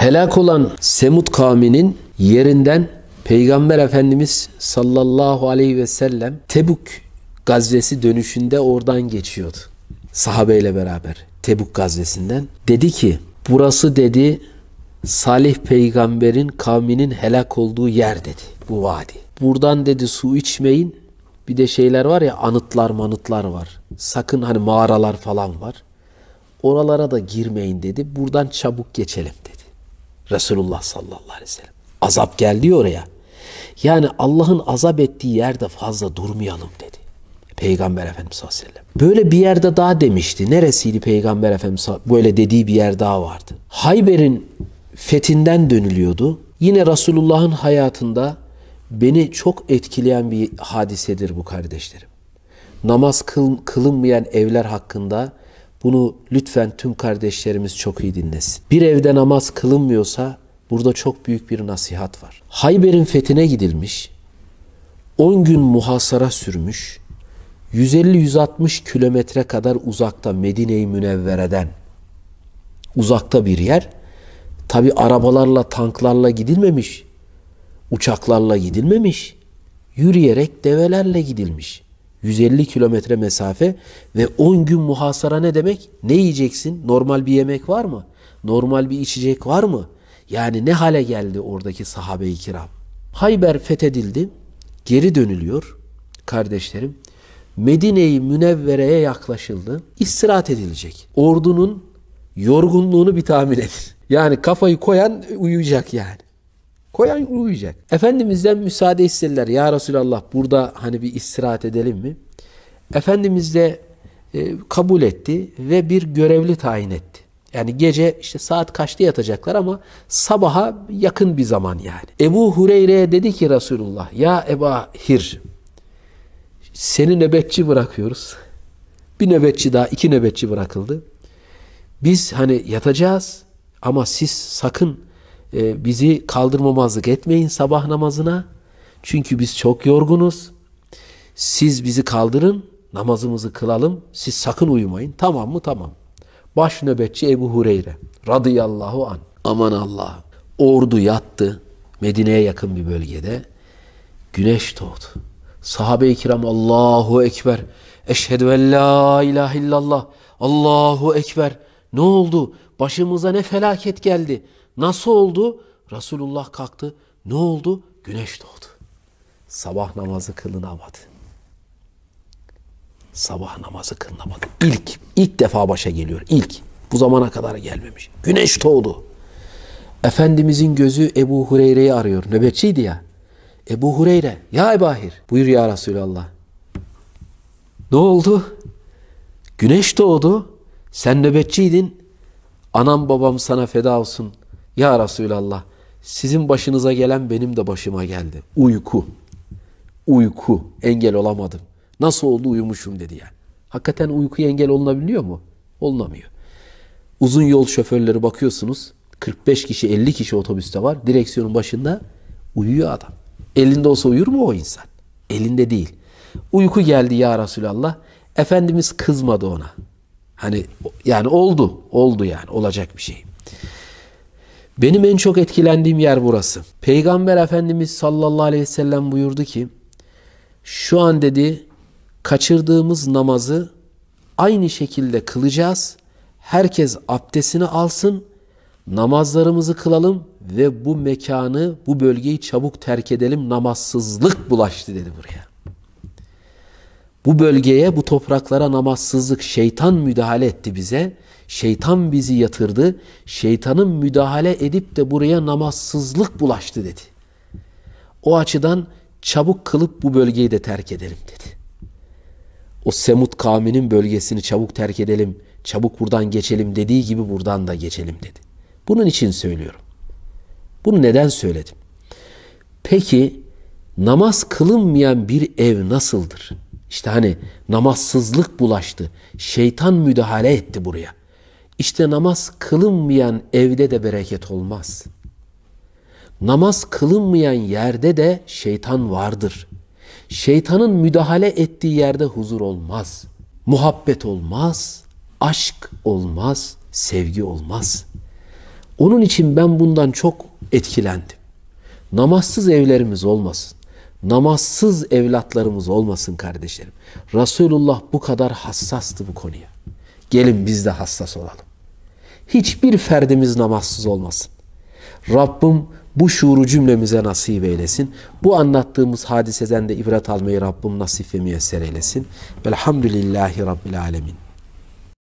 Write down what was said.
helak olan Semut kavminin yerinden Peygamber Efendimiz sallallahu aleyhi ve sellem Tebuk gazvesi dönüşünde oradan geçiyordu. Sahabeyle beraber Tebuk gazvesinden. Dedi ki burası dedi Salih peygamberin kavminin helak olduğu yer dedi bu vadi. Buradan dedi su içmeyin bir de şeyler var ya anıtlar manıtlar var. Sakın hani mağaralar falan var. Oralara da girmeyin dedi. Buradan çabuk geçelim dedi. Resulullah sallallahu aleyhi ve sellem. Azap geldi oraya. Yani Allah'ın azap ettiği yerde fazla durmayalım dedi. Peygamber Efendimiz sallallahu aleyhi ve sellem. Böyle bir yerde daha demişti. Neresiydi Peygamber Efendimiz böyle dediği bir yer daha vardı. Hayber'in fethinden dönülüyordu. Yine Resulullah'ın hayatında beni çok etkileyen bir hadisedir bu kardeşlerim. Namaz kıl, kılınmayan evler hakkında bunu lütfen tüm kardeşlerimiz çok iyi dinlesin. Bir evde namaz kılınmıyorsa burada çok büyük bir nasihat var. Hayber'in fethine gidilmiş, 10 gün muhasara sürmüş, 150-160 kilometre kadar uzakta Medine-i Münevvere'den uzakta bir yer. Tabi arabalarla, tanklarla gidilmemiş, uçaklarla gidilmemiş, yürüyerek develerle gidilmiş. 150 kilometre mesafe ve 10 gün muhasara ne demek? Ne yiyeceksin? Normal bir yemek var mı? Normal bir içecek var mı? Yani ne hale geldi oradaki sahabe-i kiram? Hayber fethedildi. Geri dönülüyor kardeşlerim. Medine-i Münevvere'ye yaklaşıldı. İstirahat edilecek. Ordunun yorgunluğunu bir tahmin edin. Yani kafayı koyan uyuyacak yani. Koyan uyuyacak. Efendimiz'den müsaade istediler. Ya Resulallah burada hani bir istirahat edelim mi? Efendimiz de e, kabul etti ve bir görevli tayin etti. Yani gece işte saat kaçta yatacaklar ama sabaha yakın bir zaman yani. Ebu Hureyre'ye dedi ki Resulullah ya Eba Hir seni nöbetçi bırakıyoruz. Bir nöbetçi daha iki nöbetçi bırakıldı. Biz hani yatacağız ama siz sakın ee, bizi kaldırmamazlık etmeyin sabah namazına. Çünkü biz çok yorgunuz. Siz bizi kaldırın, namazımızı kılalım. Siz sakın uyumayın. Tamam mı? Tamam. Baş nöbetçi Ebu Hureyre radıyallahu an. Aman Allah. Ordu yattı. Medine'ye yakın bir bölgede. Güneş doğdu. Sahabe-i kiram Allahu Ekber. Eşhedü en la ilahe illallah. Allahu Ekber. Ne oldu? Başımıza ne felaket geldi. Nasıl oldu? Resulullah kalktı. Ne oldu? Güneş doğdu. Sabah namazı kılınamadı. Sabah namazı kılınamadı. İlk, ilk defa başa geliyor. İlk. Bu zamana kadar gelmemiş. Güneş doğdu. Efendimizin gözü Ebu Hureyre'yi arıyor. Nöbetçiydi ya. Ebu Hureyre, ya Ebahir. Buyur ya Resulallah. Ne oldu? Güneş doğdu. Sen nöbetçiydin. Anam babam sana feda olsun. Ya Resulallah sizin başınıza gelen benim de başıma geldi. Uyku. Uyku. Engel olamadım. Nasıl oldu uyumuşum dedi yani. Hakikaten uykuya engel olunabiliyor mu? Olunamıyor. Uzun yol şoförleri bakıyorsunuz. 45 kişi 50 kişi otobüste var. Direksiyonun başında uyuyor adam. Elinde olsa uyur mu o insan? Elinde değil. Uyku geldi ya Resulallah. Efendimiz kızmadı ona. Hani yani oldu. Oldu yani olacak bir şey. Benim en çok etkilendiğim yer burası. Peygamber Efendimiz sallallahu aleyhi ve sellem buyurdu ki şu an dedi kaçırdığımız namazı aynı şekilde kılacağız. Herkes abdestini alsın, namazlarımızı kılalım ve bu mekanı, bu bölgeyi çabuk terk edelim. Namazsızlık bulaştı dedi buraya. Bu bölgeye, bu topraklara namazsızlık, şeytan müdahale etti bize. Şeytan bizi yatırdı. Şeytanın müdahale edip de buraya namazsızlık bulaştı dedi. O açıdan çabuk kılıp bu bölgeyi de terk edelim dedi. O Semut kavminin bölgesini çabuk terk edelim, çabuk buradan geçelim dediği gibi buradan da geçelim dedi. Bunun için söylüyorum. Bunu neden söyledim? Peki namaz kılınmayan bir ev nasıldır? İşte hani namazsızlık bulaştı. Şeytan müdahale etti buraya. İşte namaz kılınmayan evde de bereket olmaz. Namaz kılınmayan yerde de şeytan vardır. Şeytanın müdahale ettiği yerde huzur olmaz. Muhabbet olmaz, aşk olmaz, sevgi olmaz. Onun için ben bundan çok etkilendim. Namazsız evlerimiz olmasın namazsız evlatlarımız olmasın kardeşlerim. Resulullah bu kadar hassastı bu konuya. Gelin biz de hassas olalım. Hiçbir ferdimiz namazsız olmasın. Rabbim bu şuuru cümlemize nasip eylesin. Bu anlattığımız hadiseden de ibret almayı Rabbim nasip ve müyesser eylesin. Velhamdülillahi Rabbil Alemin.